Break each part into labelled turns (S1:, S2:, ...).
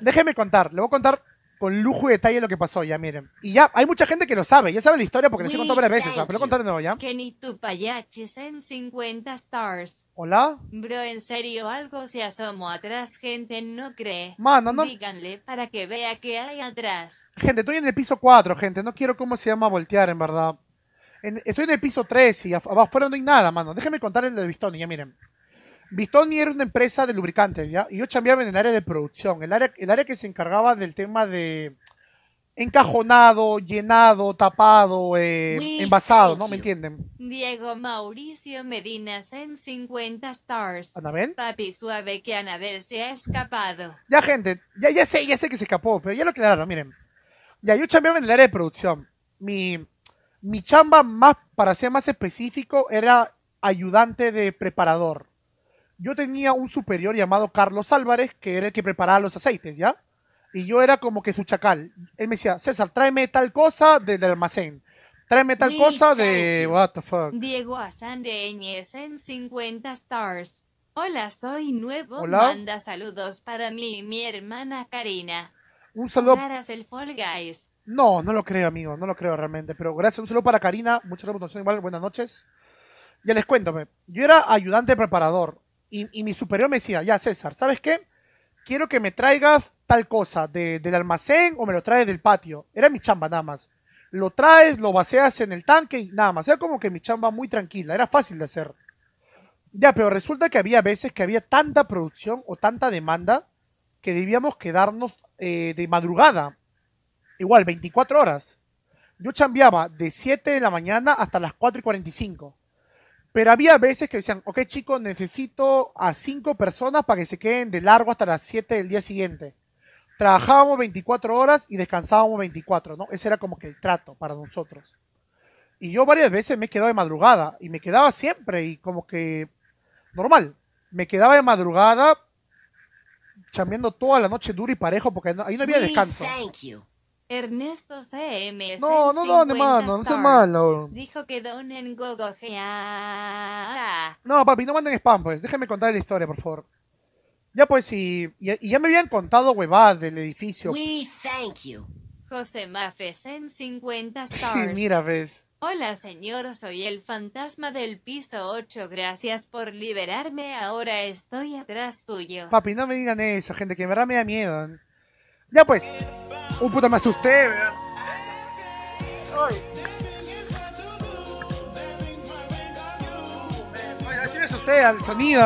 S1: déjeme contar, le voy a contar con lujo y detalle lo que pasó, ya miren. Y ya, hay mucha gente que lo sabe, ya sabe la historia porque les he contado varias veces, pero a contar de nuevo, ¿ya?
S2: ni tu en 50 stars. ¿Hola? Bro, en serio, algo se asomo atrás, gente, no cree. Mano, no. Díganle para que vea qué hay atrás.
S1: Gente, estoy en el piso 4, gente, no quiero cómo se llama voltear, en verdad. estoy en el piso 3 y abajo afuera no hay nada, mano. Déjenme contar el de Bistoni, ya miren. Vistoni era una empresa de lubricantes, ¿ya? Y yo cambiaba en el área de producción, el área, el área que se encargaba del tema de encajonado, llenado, tapado, eh, envasado, ¿no? ¿Me entienden?
S2: Diego Mauricio Medina, 50 stars. ¿Anabel? Papi, suave que Anabel se ha escapado.
S1: Ya, gente, ya, ya sé, ya sé que se escapó, pero ya lo aclararon, miren. Ya, yo cambiaba en el área de producción. Mi, mi chamba más, para ser más específico, era ayudante de preparador yo tenía un superior llamado Carlos Álvarez, que era el que preparaba los aceites, ¿ya? Y yo era como que su chacal. Él me decía, César, tráeme tal cosa del almacén. Tráeme tal cosa de... What the fuck.
S2: Diego Hassan en 50 Stars. Hola, soy nuevo. Hola. Manda saludos para mí mi hermana Karina. Un saludo. el
S1: No, no lo creo, amigo. No lo creo realmente. Pero gracias. Un saludo para Karina. Muchas gracias. buenas noches. Ya les cuento. Yo era ayudante preparador. Y, mi superior me decía, ya César, ¿sabes qué? Quiero que me traigas tal cosa del almacén o me lo traes del patio. Era mi chamba nada más. Lo traes, lo baseas en el tanque y nada más. Era como que mi chamba muy tranquila, era fácil de hacer. Ya, pero resulta que había veces que había tanta producción o tanta demanda que debíamos quedarnos eh, de madrugada. Igual, 24 horas. Yo chambeaba de 7 de la mañana hasta las 4 y 45. Pero había veces que decían, ok chicos, necesito a cinco personas para que se queden de largo hasta las 7 del día siguiente. Trabajábamos 24 horas y descansábamos 24, ¿no? Ese era como que el trato para nosotros. Y yo varias veces me he quedado de madrugada y me quedaba siempre y como que normal. Me quedaba de madrugada chambeando toda la noche duro y parejo porque ahí no había descanso.
S2: Ernesto CM. No, no es mano. No es malo. Dijo que donen gogojea.
S1: No, papi, no manden spam, pues. Déjenme contar la historia, por favor. Ya, pues, Y, y, ya me habían contado huevadas del edificio. We
S2: thank you. José Mafes en 50 stars. Mira, ves. Hola señor, soy el fantasma del piso 8. Gracias por liberarme. Ahora estoy atrás tuyo.
S1: Papi, no me digan eso, gente, que verdad me da miedo. Ya pues, ¡Uh, puta, me asusté! ¡Ay! Ay, me al sonido.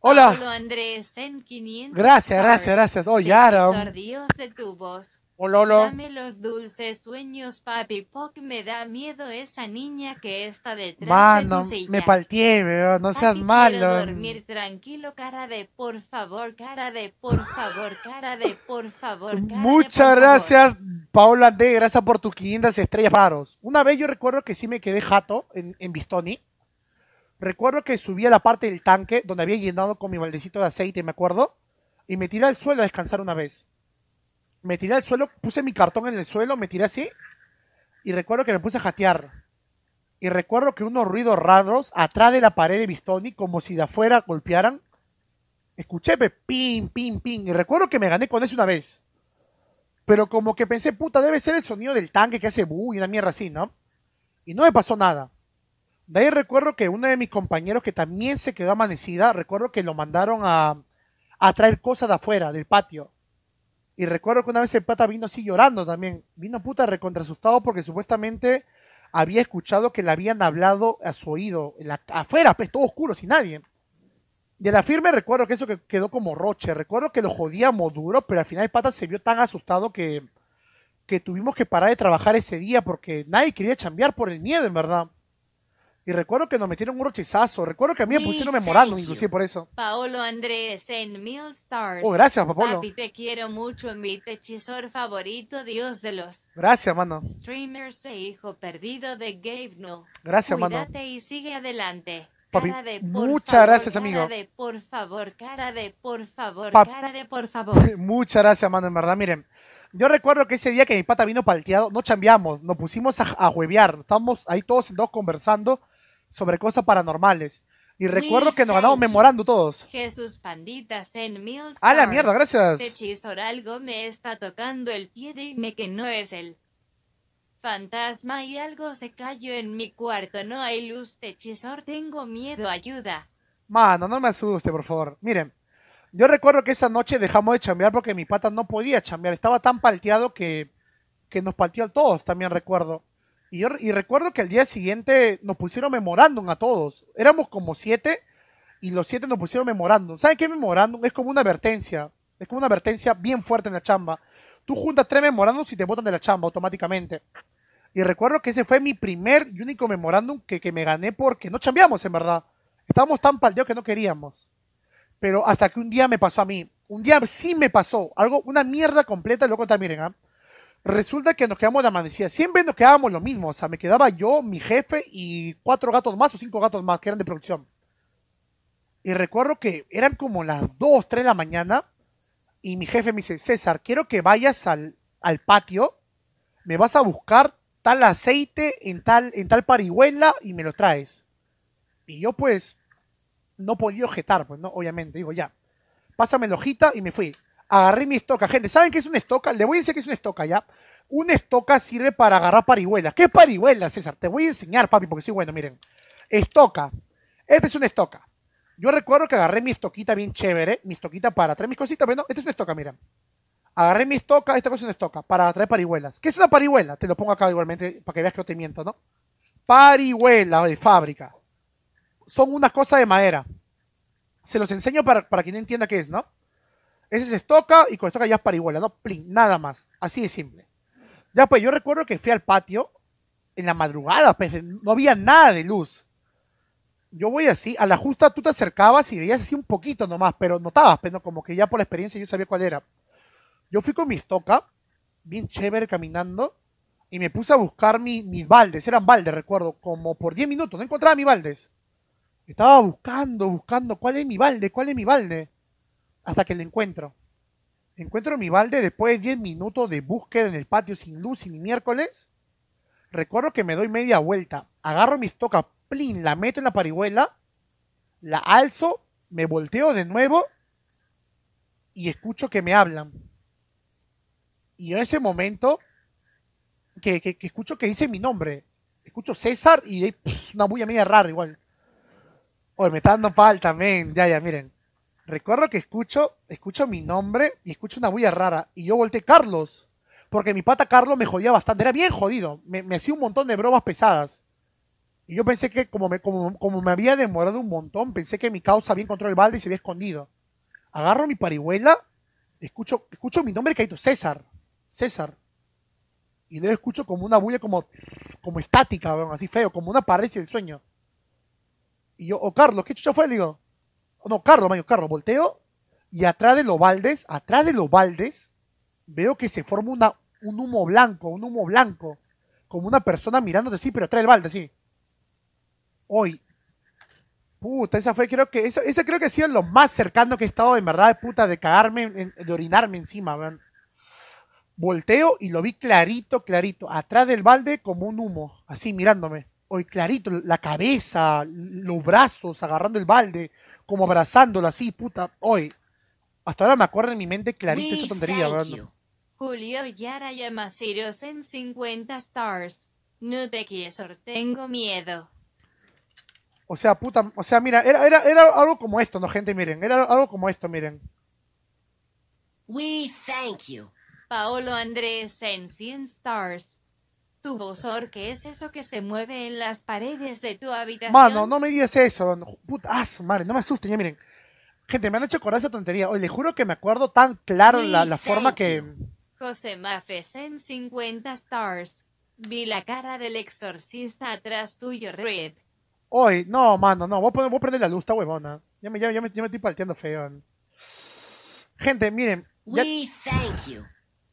S1: Hola. Pablo
S2: Andrés en 500. Gracias, gracias, gracias. Oh, Yaram. Dios de tu voz. Ololo. Dame los dulces sueños, papi. Poc me da miedo esa niña que está detrás Mano, me palteé,
S1: bro. no seas malo. Quiero dormir tranquilo, cara
S2: de por favor, cara de por favor, cara de por favor.
S1: Muchas gracias, Paola D. Gracias por tus 500 estrellas paros. Una vez yo recuerdo que sí me quedé jato en, en Bistoni. Recuerdo que subí a la parte del tanque donde había llenado con mi baldecito de aceite, me acuerdo. Y me tiré al suelo a descansar una vez me tiré al suelo, puse mi cartón en el suelo, me tiré así y recuerdo que me puse a jatear. Y recuerdo que unos ruidos raros atrás de la pared de Bistoni, como si de afuera golpearan. Escuché, pe, pim, pim, pim. Y recuerdo que me gané con eso una vez. Pero como que pensé, puta, debe ser el sonido del tanque que hace bu y una mierda así, ¿no? Y no me pasó nada. De ahí recuerdo que uno de mis compañeros que también se quedó amanecida, recuerdo que lo mandaron a, a traer cosas de afuera, del patio. Y recuerdo que una vez el pata vino así llorando también. Vino puta recontra asustado porque supuestamente había escuchado que le habían hablado a su oído, la, afuera, pues, todo oscuro, sin nadie. De la firme recuerdo que eso quedó como roche. Recuerdo que lo jodíamos duro, pero al final el pata se vio tan asustado que, que tuvimos que parar de trabajar ese día porque nadie quería chambear por el miedo, en verdad. Y recuerdo que nos metieron un rochizazo. Recuerdo que a mí me pusieron memorando, inclusive por eso.
S2: Paolo Andrés en Mil Stars. Oh, gracias, Paolo. Papi, te quiero mucho, mi techizor favorito, Dios de los.
S1: Gracias, mano.
S2: Streamers e hijo perdido de Gabe No. Gracias, Cuídate y sigue adelante.
S1: cara de, muchas gracias, amigo. Cara
S2: de por favor, cara de por favor, cara de por
S1: favor. muchas gracias, mano, en verdad. Miren, yo recuerdo que ese día que mi pata vino palteado, no chambeamos, nos pusimos a, a huevear. Estamos ahí todos sentados conversando sobre cosas paranormales. Y recuerdo que nos ganamos memorando todos.
S2: Jesús Panditas en Stars. ¡A la mierda, gracias! Este hechizor algo me está tocando el pie, dime que no es el Fantasma y algo se cayó en mi cuarto, no hay luz, hechizor, tengo miedo, ayuda.
S1: Mano, no me asuste, por favor. Miren, yo recuerdo que esa noche dejamos de chambear porque mi pata no podía chambear, estaba tan palteado que, que nos palteó a todos, también recuerdo. Y, y recuerdo que al día siguiente nos pusieron memorándum a todos. Éramos como siete y los siete nos pusieron memorándum. ¿Saben qué memorándum? Es como una advertencia. Es como una advertencia bien fuerte en la chamba. Tú juntas tres memorándums y te botan de la chamba automáticamente. Y recuerdo que ese fue mi primer y único memorándum que, que me gané porque no chambeamos, en verdad. Estábamos tan paldeos que no queríamos. Pero hasta que un día me pasó a mí. Un día sí me pasó. Algo, una mierda completa, y luego contar, miren, ¿ah? resulta que nos quedamos de amanecida. Siempre nos quedábamos lo mismo. O sea, me quedaba yo, mi jefe y cuatro gatos más o cinco gatos más que eran de producción. Y recuerdo que eran como las dos, 3 de la mañana. Y mi jefe me dice, César, quiero que vayas al, al patio. Me vas a buscar tal aceite en tal, en tal parihuela y me lo traes. Y yo pues no podía objetar, pues no, obviamente. Digo, ya, pásame la hojita y me fui agarré mi estoca. Gente, ¿saben qué es una estoca? Le voy a decir que es una estoca, ¿ya? Una estoca sirve para agarrar parihuelas. ¿Qué parihuelas, César? Te voy a enseñar, papi, porque soy bueno, miren. Estoca. Esta es una estoca. Yo recuerdo que agarré mi estoquita bien chévere, mi estoquita para traer mis cositas, bueno, esta es una estoca, miren. Agarré mi estoca, esta cosa es una estoca, para traer parihuelas. ¿Qué es una parihuela? Te lo pongo acá igualmente, para que veas que no te miento, ¿no? Parihuela de fábrica. Son unas cosas de madera. Se los enseño para, para quien no entienda qué es, ¿no? Ese se estoca y con estoca ya es parihuela, ¿no? Plin, nada más. Así de simple. Ya, pues yo recuerdo que fui al patio en la madrugada, pues no había nada de luz. Yo voy así, a la justa tú te acercabas y veías así un poquito nomás, pero notabas, pero pues, como que ya por la experiencia yo sabía cuál era. Yo fui con mi estoca, bien chévere caminando, y me puse a buscar mi, mis baldes, eran baldes, recuerdo, como por 10 minutos, no encontraba mis baldes. Estaba buscando, buscando, ¿cuál es mi balde? ¿Cuál es mi balde? hasta que le encuentro. Encuentro mi balde después de 10 minutos de búsqueda en el patio sin luz, ni miércoles. Recuerdo que me doy media vuelta, agarro mi tocas, plin, la meto en la parihuela, la alzo, me volteo de nuevo y escucho que me hablan. Y en ese momento que, escucho que dice mi nombre, escucho César y una bulla media rara igual. Oye, me está dando falta, men. Ya, ya, miren. Recuerdo que escucho, escucho mi nombre y escucho una bulla rara. Y yo volteé Carlos. Porque mi pata Carlos me jodía bastante. Era bien jodido. Me, hacía un montón de bromas pesadas. Y yo pensé que como me, como, como me había demorado un montón, pensé que mi causa había encontrado el balde y se había escondido. Agarro mi parihuela, escucho, escucho mi nombre caído, César. César. Y luego escucho como una bulla como, como estática, así feo, como una pared del sueño. Y yo, oh Carlos, ¿qué chucha fue? Le digo, no, Carlos, Maño, Carlos, volteo y atrás de los baldes, atrás de los baldes, veo que se forma un humo blanco, un humo blanco, como una persona mirándote así, pero atrás del balde, sí. Hoy, puta, esa fue, creo que, esa, creo que ha sido lo más cercano que he estado, en verdad, de puta, de cagarme, de orinarme encima, man. Volteo y lo vi clarito, clarito, atrás del balde como un humo, así mirándome. Hoy clarito, la cabeza, los brazos agarrando el balde, como abrazándolo así, puta, hoy. Hasta ahora me acuerdo en mi mente clarito esa tontería,
S2: Julio Yara en 50 stars. No te quieso, tengo miedo.
S1: O sea, puta, o sea, mira, era, era, era algo como esto, ¿no, gente? Miren, era algo como esto, miren.
S2: We thank you. Paolo Andrés en 100 stars. Tu bozor, que es eso que se mueve en las paredes de tu habitación? Mano,
S1: no me digas eso. Putas, ah, madre, no me asusten, ya miren. Gente, me han hecho acordar esa tontería. Hoy les juro que me acuerdo tan claro la, forma que.
S2: José Mafes en 50 stars. Vi la cara del exorcista atrás tuyo, Red.
S1: Hoy, no, mano, no. Voy a, poner, la luz, está huevona. Ya me, estoy partiendo feo. Gente, miren. We
S2: thank you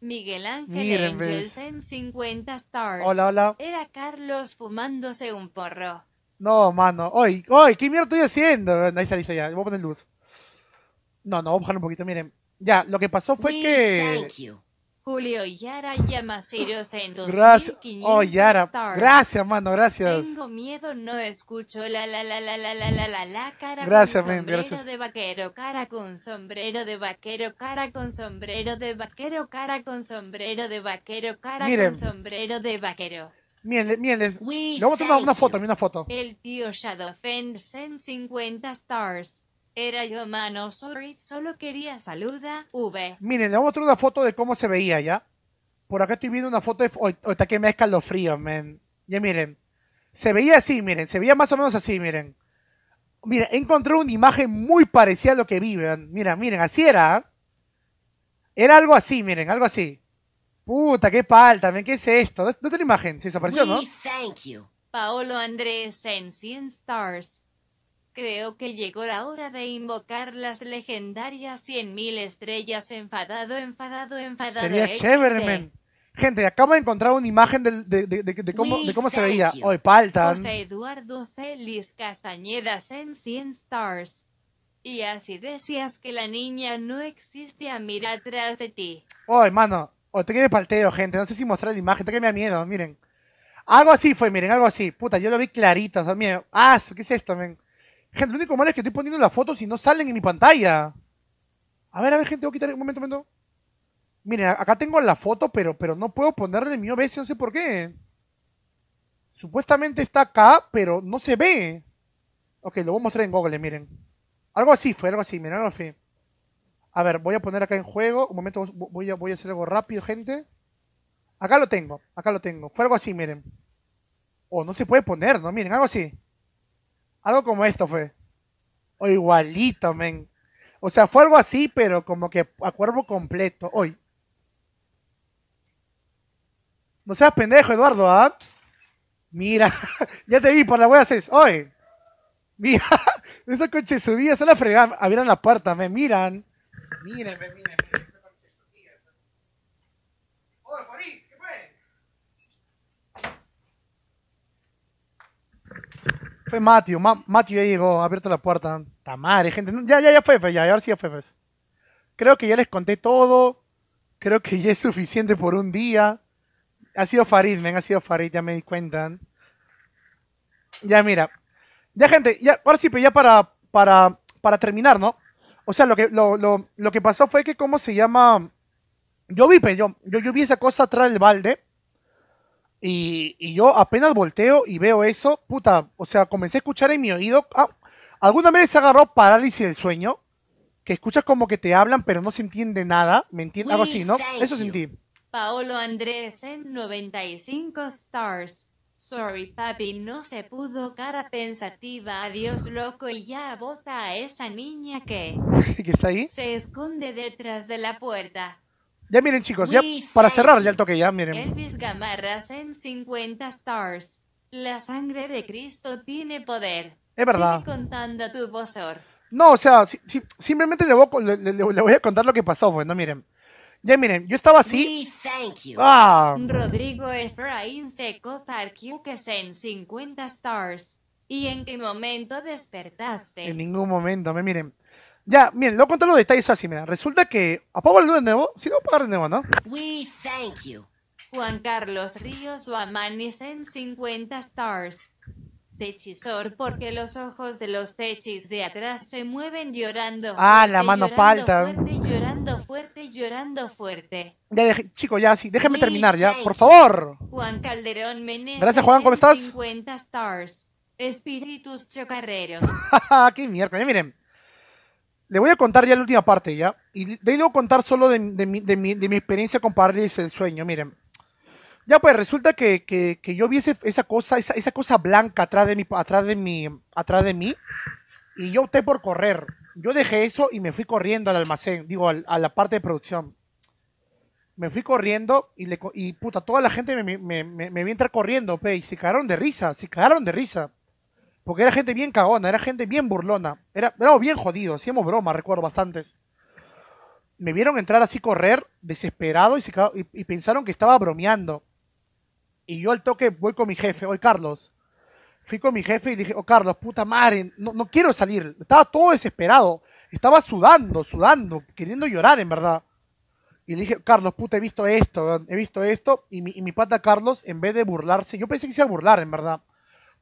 S2: Miguel Ángel Miren, pues. en 50 Stars. Hola, hola. Era Carlos fumándose un porro.
S1: No, mano. Hoy, hoy, ¿qué mierda estoy haciendo? Ahí saliste ya. Voy a poner luz. No, no, voy a bajar un poquito. Miren, ya, lo que pasó fue que.
S2: Julio Yara Llamaceros en 2500 Gracias. Oh, Yara. Gracias, mano, gracias. Tengo miedo, no escucho la la la la la la la la la cara con sombrero de vaquero, cara con sombrero de vaquero, cara con sombrero de vaquero, cara con sombrero de vaquero, cara con sombrero de vaquero.
S1: Miren, miren, le vamos a tomar una, foto, foto, una foto.
S2: El tío Shadowfen 150 stars. Era yo, mano, sorry, solo quería saludar. V.
S1: Miren, le voy a mostrar una foto de cómo se veía, ¿ya? Por acá estoy viendo una foto de... Ahorita que los fríos, man. Ya miren. Se veía así, miren. Se veía más o menos así, miren. Mira, encontré una imagen muy parecida a lo que viven. Mira, miren, así era. ¿ah? Era algo así, miren, algo así. Puta, qué pal, también, ¿qué es esto? No, tengo imagen, se desapareció, ¿no? Thank you.
S2: Paolo Andrés en 100 Stars. Creo que llegó la hora de invocar las legendarias 100.000 estrellas. Enfadado, enfadado, enfadado. Sería ¿Eh, chévere, men.
S1: Gente, acabo de encontrar una imagen de, cómo, se veía. Hoy palta. José
S2: Eduardo Celis Castañeda en 100 Stars. Y así decías que la niña no existe a mirar atrás de ti.
S1: Oye, mano, o te quedé palteo, gente. No sé si mostrar la imagen, te que me da miedo, miren. Algo así fue, miren, algo así. Puta, yo lo vi clarito, o miedo. Ah, ¿qué es esto, men? Gente, lo único malo es que estoy poniendo las fotos y no salen en mi pantalla. A ver, a ver, gente, voy a quitar un momento, un momento. Miren, acá tengo la foto, pero, pero no puedo ponerle mío. OBS, no sé por qué. Supuestamente está acá, pero no se ve. Ok, lo voy a mostrar en Google, miren. Algo así fue, algo así, miren, algo así. A ver, voy a poner acá en juego. Un momento, voy a, voy a hacer algo rápido, gente. Acá lo tengo, acá lo tengo. Fue algo así, miren. O no se puede poner, ¿no? Miren, algo así. Algo como esto fue. O igualito, men. O sea, fue algo así, pero como que a cuervo completo, hoy. No seas pendejo, Eduardo, ¿ah? Mira, ya te vi por la wea haces Oye, mira, esos coche subía, se la fregada. Abrieron la puerta, me miran. miren miren! miren. coches ¡Oh, Oye, ahí! ¿qué fue? Fue Matthew, Ma Matthew ya llegó, abierto la puerta. Tamare, gente. Ya, ya, ya fue, ya, ahora sí ya fue. Creo que ya les conté todo. Creo que ya es suficiente por un día. Ha sido Farid, me ha sido Farid, ya me di cuenta. Ya, mira. Ya, gente, ya, ahora sí, pero ya para, para, para terminar, ¿no? O sea, lo que, lo, lo, lo que pasó fue que, ¿cómo se llama? Yo vi, pero pues, yo, yo, yo vi esa cosa atrás del balde y, yo apenas volteo y veo eso, puta, o sea, comencé a escuchar en mi oído. Ah, ¿Alguna vez se agarró parálisis del sueño? Que escuchas como que te hablan, pero no se entiende nada. ¿Me entiendes? Algo así, ¿no? Eso sentí.
S2: Paolo Andrés en 95 stars. Sorry, papi, no se pudo. Cara pensativa. Adiós, loco. Y ya bota a esa niña que. ¿Que está ahí? Se esconde detrás de la puerta.
S1: Ya miren, chicos, ya para cerrar ya el toque, ya miren. Elvis
S2: Gamarras en 50 stars. La sangre de Cristo tiene poder. Es verdad. Sigue contando tu vozor.
S1: No, o sea, simplemente le voy, le, voy, a contar lo que pasó, bueno, pues, miren. Ya miren, yo estaba así. Ah. Rodrigo
S2: Efraín Seco Parquiuques en 50 stars. ¿Y en qué momento
S1: despertaste? En ningún momento, me miren. Ya, miren, lo conté los detalles así, mira. Resulta que apago el luz de nuevo, si no apagar de nuevo, ¿no?
S2: We thank you. Juan Carlos Ríos o amanecen 50 stars. Techizor porque los ojos de los techis de atrás se mueven llorando. Ah, la mano llorando palta. Fuerte, llorando fuerte, llorando fuerte.
S1: Ya, chico, ya, sí, déjeme terminar, ya, por favor.
S2: Juan Calderón Meneses. Gracias, Juan, ¿cómo estás? 50 stars. Espíritus chocarreros.
S1: Ah, ¡Qué ya Miren, le voy a contar ya la última parte, ¿ya? Y de ahí debo contar solo de, mi, de, mi, de mi, experiencia con Parálisis el sueño, miren. Ya pues, resulta que, que, yo vi esa cosa, esa, esa, cosa blanca atrás de, mi, atrás, de mi, atrás de mí, y yo opté por correr. Yo dejé eso y me fui corriendo al almacén, digo, a la parte de producción. Me fui corriendo y, le, y puta, toda la gente me, me, me, me, me vi entrar corriendo, pe, y se cagaron de risa, se cagaron de risa. Porque era gente bien cagona, era gente bien burlona. Era, éramos bien jodido. hacíamos bromas, recuerdo bastantes. Me vieron entrar así correr, desesperado, y, y, pensaron que estaba bromeando. Y yo al toque voy con mi jefe, hoy Carlos. Fui con mi jefe y dije, oh Carlos, puta madre, no, quiero salir. Estaba todo desesperado. Estaba sudando, sudando, queriendo llorar en verdad. Y le dije, Carlos, puta, he visto esto, he visto esto. Y mi, mi, pata Carlos, en vez de burlarse, yo pensé que se iba a burlar, en verdad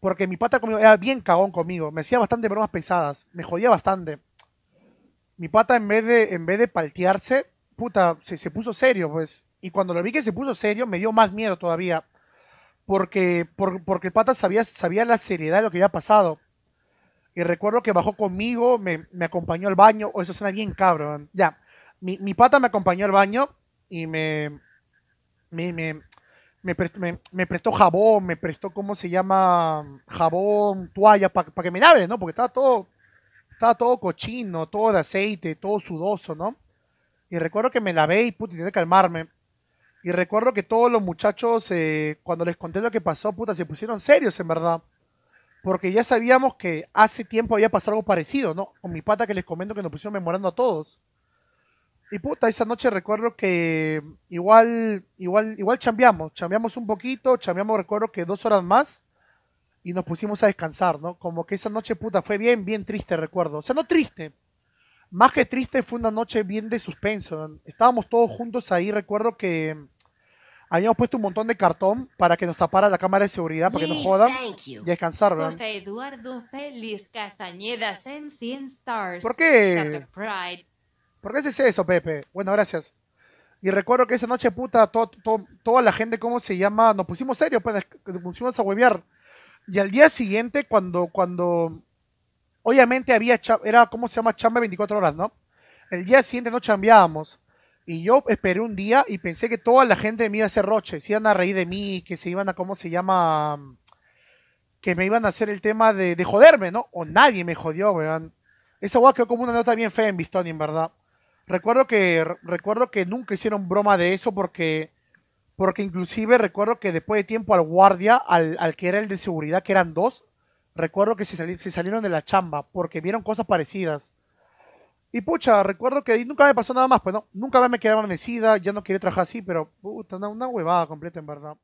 S1: porque mi pata conmigo era bien cagón conmigo, me hacía bastante bromas pesadas, me jodía bastante. Mi pata en vez de, en vez de paltearse, puta, se, puso serio, pues. Y cuando lo vi que se puso serio, me dio más miedo todavía. Porque, porque el pata sabía, la seriedad de lo que había pasado. Y recuerdo que bajó conmigo, me, acompañó al baño. O oh, eso suena bien cabrón. Ya. Mi, pata me acompañó al baño y me, me, me, prestó, jabón, me prestó, ¿cómo se llama? Jabón, toalla, para que me lave, ¿no? Porque estaba todo, todo cochino, todo de aceite, todo sudoso, ¿no? Y recuerdo que me lavé y, puta, que calmarme. Y recuerdo que todos los muchachos, eh, cuando les conté lo que pasó, puta, se pusieron serios, en verdad. Porque ya sabíamos que hace tiempo había pasado algo parecido, ¿no? Con mi pata que les comento que nos pusieron memorando a todos. Y puta, esa noche recuerdo que igual, igual, igual chambeamos, chambeamos un poquito, chambeamos recuerdo que dos horas más y nos pusimos a descansar, ¿no? Como que esa noche puta fue bien, bien triste, recuerdo. O sea, no triste. Más que triste fue una noche bien de suspenso. Estábamos todos juntos ahí, recuerdo que habíamos puesto un montón de cartón para que nos tapara la cámara de seguridad, para que nos jodan y descansar, ¿verdad?
S2: José Eduardo Celis Castañeda en 100 Stars. ¿Por qué?
S1: ¿Por qué haces eso, Pepe? Bueno, gracias. Y recuerdo que esa noche, puta, toda la gente, ¿cómo se llama? Nos pusimos serios, pues, nos pusimos a huevear. Y al día siguiente, cuando, cuando, obviamente había, era, ¿cómo se llama? Chamba 24 horas, ¿no? El día siguiente no chambeábamos. Y yo esperé un día y pensé que toda la gente me iba a hacer roche, se iban a reír de mí, que se iban a, ¿cómo se llama? Que me iban a hacer el tema de, joderme, ¿no? O nadie me jodió, weón. Esa hueá quedó como una nota bien fea en Vistoni, en verdad. Recuerdo que, recuerdo que nunca hicieron broma de eso porque, porque inclusive recuerdo que después de tiempo al guardia, al, que era el de seguridad, que eran dos, recuerdo que se, salieron de la chamba porque vieron cosas parecidas. Y pucha, recuerdo que nunca me pasó nada más, pues no, nunca me quedé amanecida, ya no quería trabajar así, pero puta, una, una huevada completa en verdad.